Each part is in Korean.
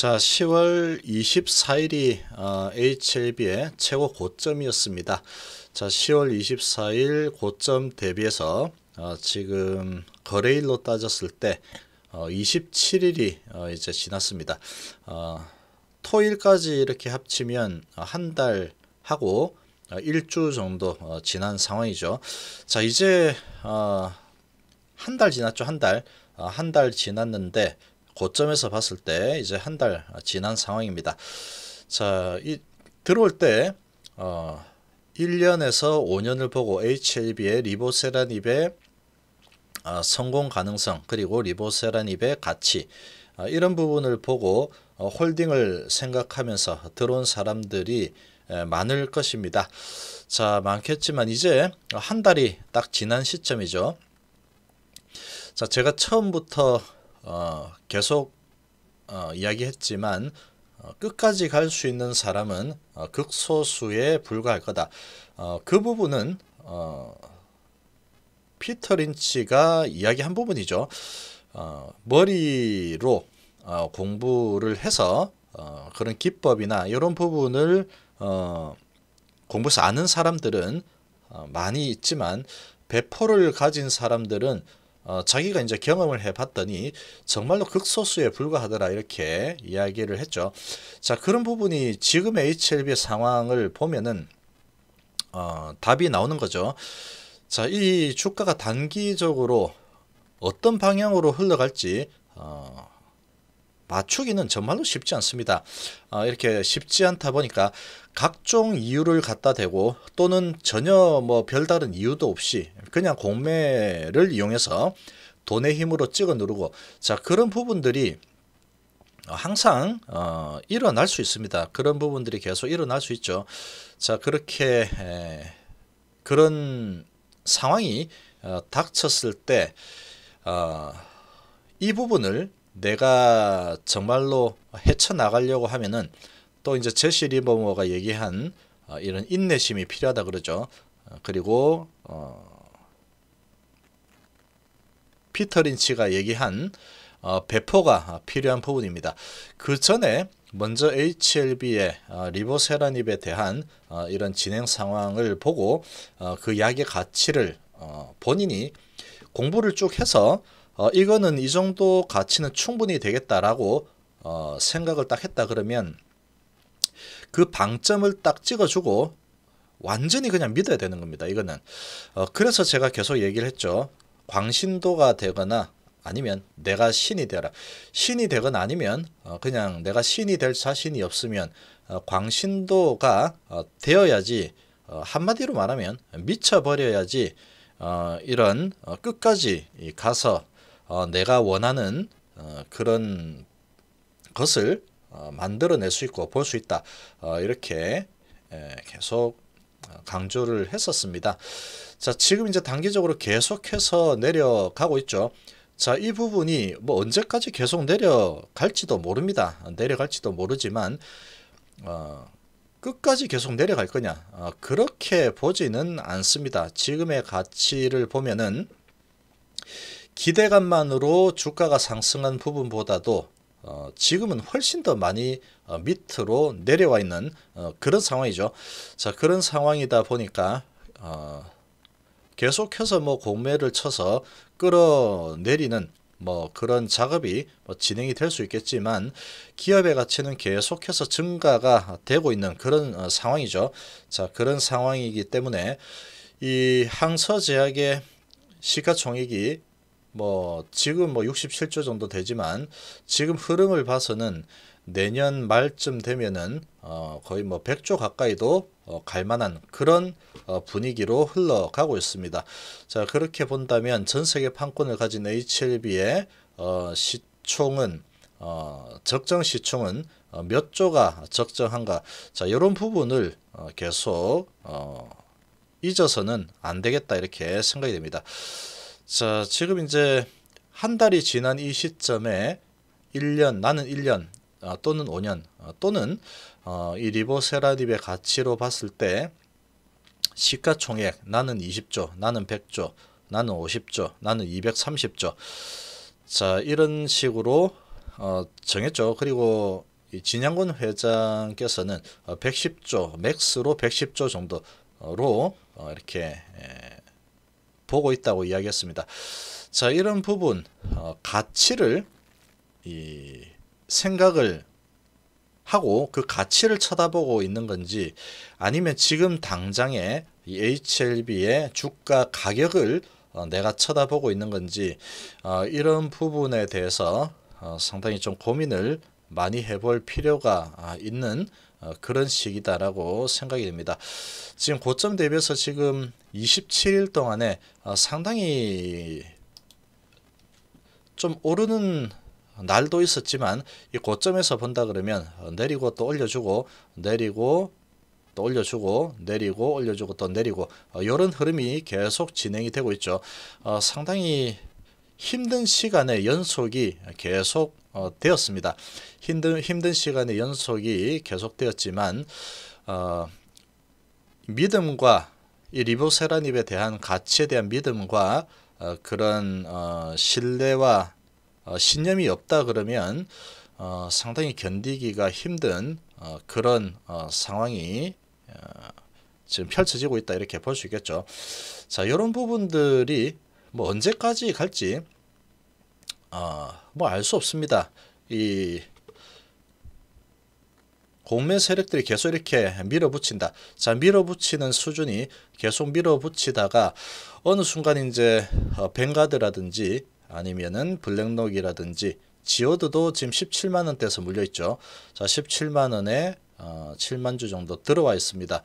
자, 10월 24일이 어, HLB의 최고 고점이었습니다. 자, 10월 24일 고점 대비해서 어, 지금 거래일로 따졌을 때 27일이 어, 어, 이제 지났습니다. 토일까지 이렇게 합치면 한 달 하고 일주 정도 지난 상황이죠. 자, 이제 한 달 지났죠. 한 달. 한 달 지났는데 고점에서 봤을 때 이제 한 달 지난 상황입니다. 자, 이 들어올 때 어, 1년에서 5년을 보고 HLB의 리보세라닙의 어, 성공 가능성 그리고 리보세라닙의 가치 어, 이런 부분을 보고 어, 홀딩을 생각하면서 들어온 사람들이 에, 많을 것입니다. 자 많겠지만 이제 한 달이 딱 지난 시점이죠. 자 제가 처음부터 어, 계속 어, 이야기했지만 어, 끝까지 갈 수 있는 사람은 어, 극소수에 불과할 거다. 어, 그 부분은 어, 피터 린치가 이야기한 부분이죠. 머리로 공부를 해서 그런 기법이나 이런 부분을 공부해서 아는 사람들은 많이 있지만 배포를 가진 사람들은 어, 자기가 이제 경험을 해봤더니 정말로 극소수에 불과하더라 이렇게 이야기를 했죠. 자 그런 부분이 지금의 HLB 상황을 보면은 어, 답이 나오는 거죠. 자이 주가가 단기적으로 어떤 방향으로 흘러갈지 어, 맞추기는 정말로 쉽지 않습니다. 아, 이렇게 쉽지 않다 보니까 각종 이유를 갖다 대고 또는 전혀 뭐 별다른 이유도 없이 그냥 공매를 이용해서 돈의 힘으로 찍어 누르고 자 그런 부분들이 항상 어, 일어날 수 있습니다. 그런 부분들이 계속 일어날 수 있죠. 자 그렇게 에, 그런 상황이 어, 닥쳤을 때이 어, 부분을 내가 정말로 헤쳐나가려고 하면은 또 이제 제시 리버머가 얘기한 어, 이런 인내심이 필요하다 그러죠. 어, 그리고 어, 피터 린치가 얘기한 어, 배포가 필요한 부분입니다. 그 전에 먼저 HLB의 어, 리보세라닙에 대한 이런 진행 상황을 보고 그 약의 가치를 본인이 공부를 쭉 해서 어, 이거는 이 정도 가치는 충분히 되겠다라고 어, 생각을 딱 했다 그러면 그 방점을 딱 찍어주고 완전히 그냥 믿어야 되는 겁니다. 이거는 어, 그래서 제가 계속 얘기를 했죠. 광신도가 되거나 아니면 내가 신이 되라. 신이 되거나 아니면 어, 그냥 내가 신이 될 자신이 없으면 어, 광신도가 어, 되어야지 어, 한마디로 말하면 미쳐버려야지 어, 이런 어, 끝까지 가서 어, 내가 원하는 어, 그런 것을 어, 만들어낼 수 있고 볼 수 있다. 어, 이렇게 에, 예, 계속 어, 강조를 했었습니다. 자, 지금 이제 단기적으로 계속해서 내려가고 있죠. 자, 이 부분이 뭐 언제까지 계속 내려갈지도 모릅니다. 내려갈지도 모르지만, 어, 끝까지 계속 내려갈 거냐. 어, 그렇게 보지는 않습니다. 지금의 가치를 보면은, 기대감만으로 주가가 상승한 부분보다도 어, 지금은 훨씬 더 많이 어, 밑으로 내려와 있는 어, 그런 상황이죠. 자 그런 상황이다 보니까 어, 계속해서 뭐 공매를 쳐서 끌어내리는 뭐 그런 작업이 뭐 진행이 될 수 있겠지만 기업의 가치는 계속해서 증가가 되고 있는 그런 어, 상황이죠. 자 그런 상황이기 때문에 이 항서제약의 시가총액이 뭐 지금 뭐 67조 정도 되지만 지금 흐름을 봐서는 내년 말쯤 되면은 어 거의 뭐 100조 가까이도 어 갈만한 그런 어 분위기로 흘러가고 있습니다. 자 그렇게 본다면 전 세계 판권을 가진 HLB의 어 시총은 어 적정 시총은 어, 몇 조가 적정한가? 자 이런 부분을 어 계속 어 잊어서는 안 되겠다 이렇게 생각이 됩니다. 자, 지금 이제 한 달이 지난 이 시점에 1년, 나는 1년 아, 또는 5년 아, 또는 어, 이 리보세라딥의 가치로 봤을 때 시가총액 나는 20조, 나는 100조, 나는 50조, 나는 230조 자 이런 식으로 어, 정했죠. 그리고 진양곤 회장께서는 어, 110조 맥스로 110조 정도로 이렇게 에, 보고 있다고 이야기했습니다. 자 이런 부분 어, 가치를 이 생각을 하고 그 가치를 쳐다보고 있는 건지 아니면 지금 당장의 HLB의 주가 가격을 어, 내가 쳐다보고 있는 건지 어, 이런 부분에 대해서 어, 상당히 좀 고민을 많이 해볼 필요가 아, 있는 어, 그런 시기다라고 생각이 됩니다. 지금 고점 대비해서 지금 27일 동안에 어, 상당히 좀 오르는 날도 있었지만 이 고점에서 본다 그러면 내리고 또 올려주고 내리고 또 올려주고 내리고 올려주고 또 내리고 이런 어, 흐름이 계속 진행이 되고 있죠. 상당히 힘든 시간의 연속이 계속 어, 되었습니다. 힘든 힘든 시간의 연속이 계속되었지만 어, 믿음과 이 리보세라닙에 대한 가치에 대한 믿음과 어, 그런 어, 신뢰와 어, 신념이 없다 그러면 어, 상당히 견디기가 힘든 그런 상황이 지금 펼쳐지고 있다 이렇게 볼 수 있겠죠. 자, 이런 부분들이 뭐 언제까지 갈지 아 뭐 알 수 없습니다. 이 공매 세력들이 계속 이렇게 밀어붙인다. 자 밀어붙이는 수준이 계속 밀어붙이다가 어느 순간 이제 벵가드라든지 어, 아니면은 블랙록이라든지 지오드도 지금 17만원대에서 물려있죠. 자 17만원에 어, 7만주 정도 들어와 있습니다.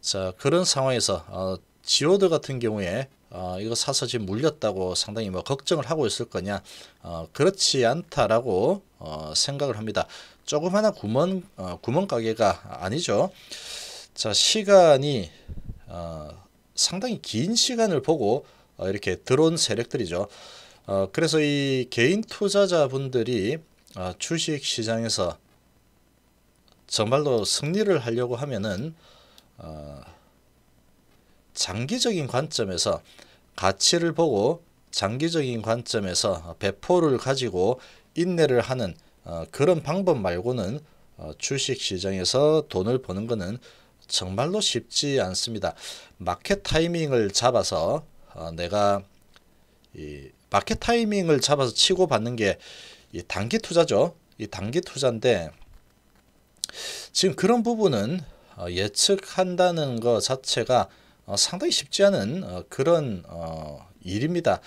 자 그런 상황에서 어, 지오드 같은 경우에 어, 이거 사서 지금 물렸다고 상당히 뭐 걱정을 하고 있을 거냐 어, 그렇지 않다라고 어, 생각을 합니다. 조그마한 구멍 어, 구멍 가게가 아니죠. 자 시간이 어, 상당히 긴 시간을 보고 어, 이렇게 들어온 세력들이죠. 어, 그래서 이 개인 투자자분들이 어, 주식 시장에서 정말로 승리를 하려고 하면은 어, 장기적인 관점에서 가치를 보고 장기적인 관점에서 배포를 가지고 인내를 하는 어, 그런 방법 말고는 어, 주식시장에서 돈을 버는 것은 정말로 쉽지 않습니다. 마켓 타이밍을 잡아서 어, 내가 이 마켓 타이밍을 잡아서 치고 받는 게 단기 투자죠. 이 단기 투자인데 지금 그런 부분은 예측한다는 것 자체가 어, 상당히 쉽지 않은 어, 그런 어, 일입니다.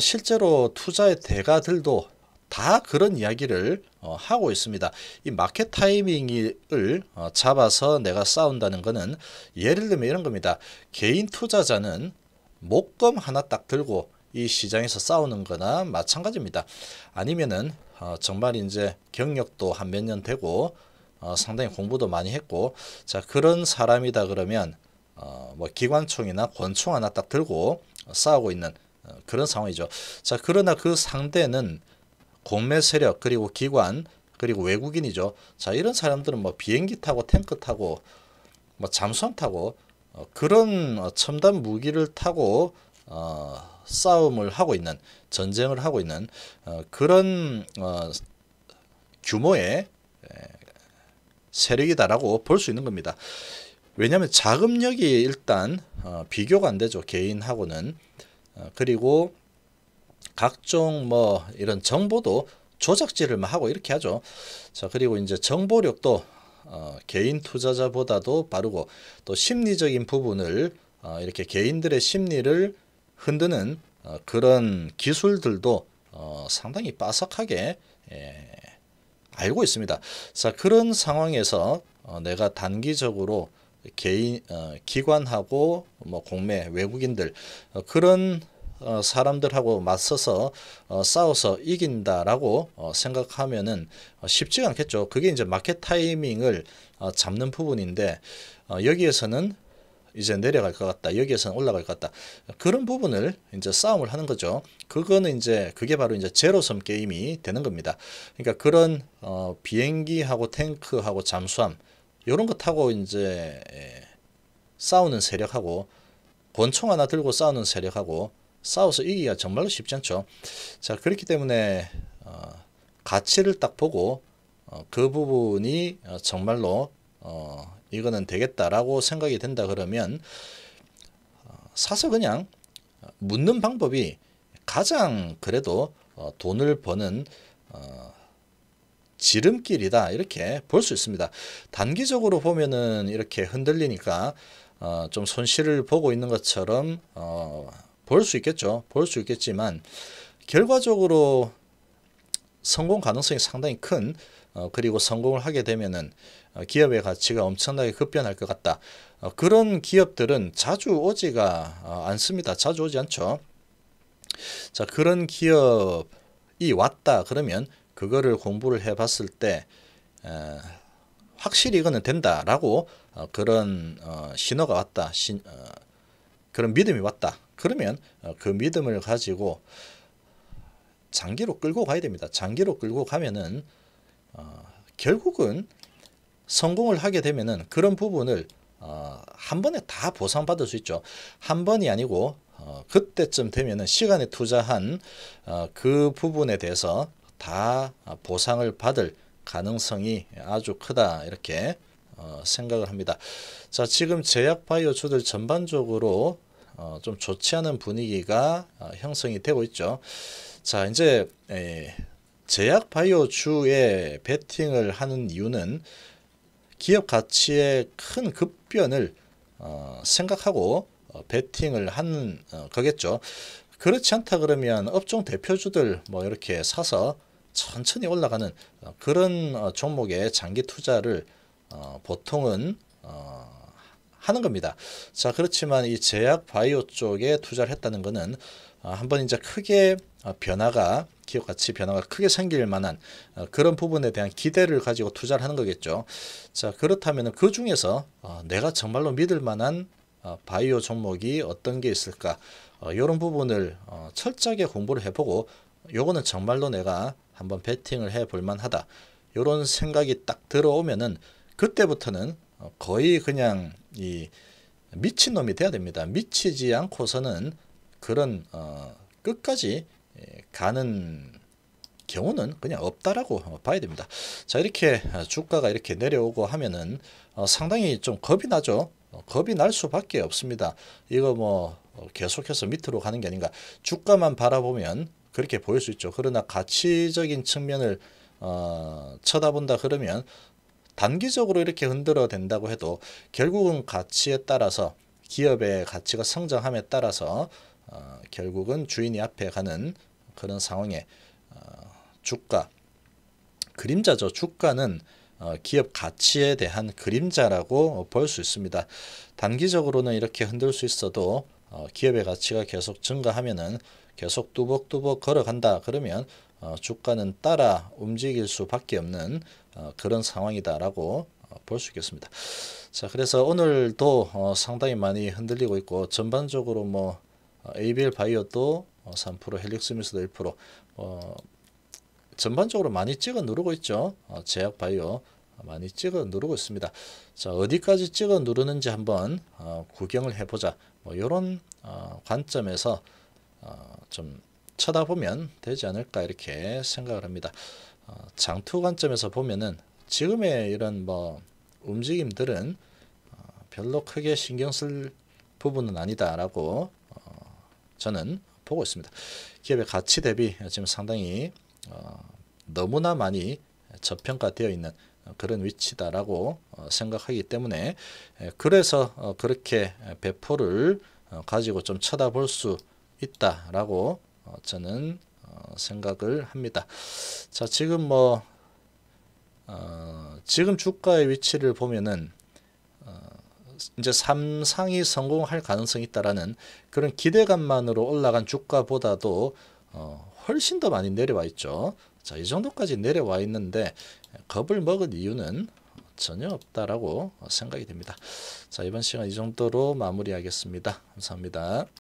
실제로 투자의 대가들도 다 그런 이야기를 하고 있습니다. 이 마켓 타이밍을 잡아서 내가 싸운다는 것은 예를 들면 이런 겁니다. 개인 투자자는 목검 하나 딱 들고 이 시장에서 싸우는 거나 마찬가지입니다. 아니면은 정말 이제 경력도 한 몇 년 되고 상당히 공부도 많이 했고 자 그런 사람이다 그러면 어, 뭐 기관총이나 권총 하나 딱 들고 어, 싸우고 있는 어, 그런 상황이죠. 자, 그러나 그 상대는 공매 세력 그리고 기관 그리고 외국인이죠. 자, 이런 사람들은 뭐 비행기 타고 탱크 타고 뭐 잠수함 타고 어, 그런 어, 첨단 무기를 타고 어, 싸움을 하고 있는 전쟁을 하고 있는 어, 그런 규모의 세력이다라고 볼 수 있는 겁니다. 왜냐하면 자금력이 일단 어, 비교가 안 되죠 개인하고는 어, 그리고 각종 뭐 이런 정보도 조작질을 막 하고 이렇게 하죠 자 그리고 이제 정보력도 어, 개인 투자자보다도 빠르고 또 심리적인 부분을 어, 이렇게 개인들의 심리를 흔드는 어, 그런 기술들도 어, 상당히 빠삭하게 예, 알고 있습니다. 자 그런 상황에서 어, 내가 단기적으로 개인 어, 기관하고 뭐 공매 외국인들 어, 그런 어, 사람들하고 맞서서 어, 싸워서 이긴다라고 어, 생각하면은 어, 쉽지가 않겠죠. 그게 이제 마켓 타이밍을 어, 잡는 부분인데 어, 여기에서는 이제 내려갈 것 같다. 여기에서는 올라갈 것 같다. 그런 부분을 이제 싸움을 하는 거죠. 그거는 이제 그게 바로 이제 제로섬 게임이 되는 겁니다. 그러니까 그런 비행기하고 탱크하고 잠수함 이런 것하고 이제 예, 싸우는 세력하고 권총 하나 들고 싸우는 세력하고 싸워서 이기가 정말로 쉽지 않죠. 자 그렇기 때문에 어, 가치를 딱 보고 어, 그 부분이 어, 정말로 어, 이거는 되겠다라고 생각이 된다 그러면 어, 사서 그냥 묻는 방법이 가장 그래도 어, 돈을 버는 지름길이다 이렇게 볼 수 있습니다. 단기적으로 보면은 이렇게 흔들리니까 어, 좀 손실을 보고 있는 것처럼 어, 볼 수 있겠죠. 볼 수 있겠지만 결과적으로 성공 가능성이 상당히 큰 어, 그리고 성공을 하게 되면은 어, 기업의 가치가 엄청나게 급변할 것 같다. 어, 그런 기업들은 자주 오지가 어, 않습니다. 자주 오지 않죠. 자 그런 기업이 왔다 그러면 그거를 공부를 해봤을 때 어, 확실히 이거는 된다라고 어, 그런 어, 신호가 왔다. 신, 어, 그런 믿음이 왔다. 그러면 어, 그 믿음을 가지고 장기로 끌고 가야 됩니다. 장기로 끌고 가면은 어, 결국은 성공을 하게 되면은 그런 부분을 한 번에 다 보상받을 수 있죠. 한 번이 아니고 그때쯤 되면은 시간에 투자한 그 부분에 대해서 다 보상을 받을 가능성이 아주 크다 이렇게 어, 생각을 합니다. 자 지금 제약바이오주들 전반적으로 어, 좀 좋지 않은 분위기가 어, 형성이 되고 있죠. 자 이제 제약바이오주에 베팅을 하는 이유는 기업 가치의 큰 급변을 생각하고 베팅을 하는 거겠죠. 그렇지 않다 그러면 업종 대표주들 뭐 이렇게 사서 천천히 올라가는 어, 그런 어, 종목의 장기 투자를 어, 보통은 하는 겁니다. 자 그렇지만 이 제약 바이오 쪽에 투자를 했다는 것은 한번 이제 크게 변화가 기업 가치 변화가 크게 생길 만한 그런 부분에 대한 기대를 가지고 투자를 하는 거겠죠. 자 그렇다면 그 중에서 내가 정말로 믿을 만한 바이오 종목이 어떤 게 있을까 이런 부분을 철저하게 공부를 해보고 요거는 정말로 내가 한번 베팅을 해 볼만 하다. 이런 생각이 딱 들어오면은 그때부터는 거의 그냥 이 미친놈이 돼야 됩니다. 미치지 않고서는 그런 어 끝까지 예, 가는 경우는 그냥 없다라고 봐야 됩니다. 자 이렇게 주가가 이렇게 내려오고 하면은 어 상당히 좀 겁이 나죠. 어, 겁이 날 수밖에 없습니다. 이거 뭐 계속해서 밑으로 가는 게 아닌가. 주가만 바라보면 그렇게 보일 수 있죠. 그러나 가치적인 측면을 어, 쳐다본다 그러면 단기적으로 이렇게 흔들어 된다고 해도 결국은 가치에 따라서 기업의 가치가 성장함에 따라서 어, 결국은 주인이 앞에 가는 그런 상황에 어, 주가 그림자죠. 주가는 어, 기업 가치에 대한 그림자라고 볼 수 있습니다. 단기적으로는 이렇게 흔들 수 있어도 어, 기업의 가치가 계속 증가하면은 계속 뚜벅뚜벅 걸어간다 그러면 어, 주가는 따라 움직일 수밖에 없는 어, 그런 상황이다라고 어, 볼수 있겠습니다. 자 그래서 오늘도 상당히 많이 흔들리고 있고 전반적으로 뭐 ABL 바이오도 3% 헬릭스미스도 1% 어, 전반적으로 많이 찍어 누르고 있죠. 제약 바이오 많이 찍어 누르고 있습니다. 자 어디까지 찍어 누르는지 한번 구경을 해보자. 뭐 이런 관점에서 어, 좀 쳐다보면 되지 않을까 이렇게 생각을 합니다. 어, 장투 관점에서 보면은 지금의 이런 뭐 움직임들은 어, 별로 크게 신경 쓸 부분은 아니다라고 어, 저는 보고 있습니다. 기업의 가치 대비 지금 상당히 너무나 많이 저평가되어 있는 그런 위치다라고 생각하기 때문에 그래서 그렇게 배포를 가지고 좀 쳐다볼 수 있다라고 어, 저는 어, 생각을 합니다. 자, 지금 뭐 어, 지금 주가의 위치를 보면은 어, 이제 삼상이 성공할 가능성이 있다라는 그런 기대감만으로 올라간 주가보다도 어, 훨씬 더 많이 내려와 있죠. 자, 이 정도까지 내려와 있는데 겁을 먹은 이유는 전혀 없다라고 생각이 됩니다. 자, 이번 시간 이 정도로 마무리하겠습니다. 감사합니다.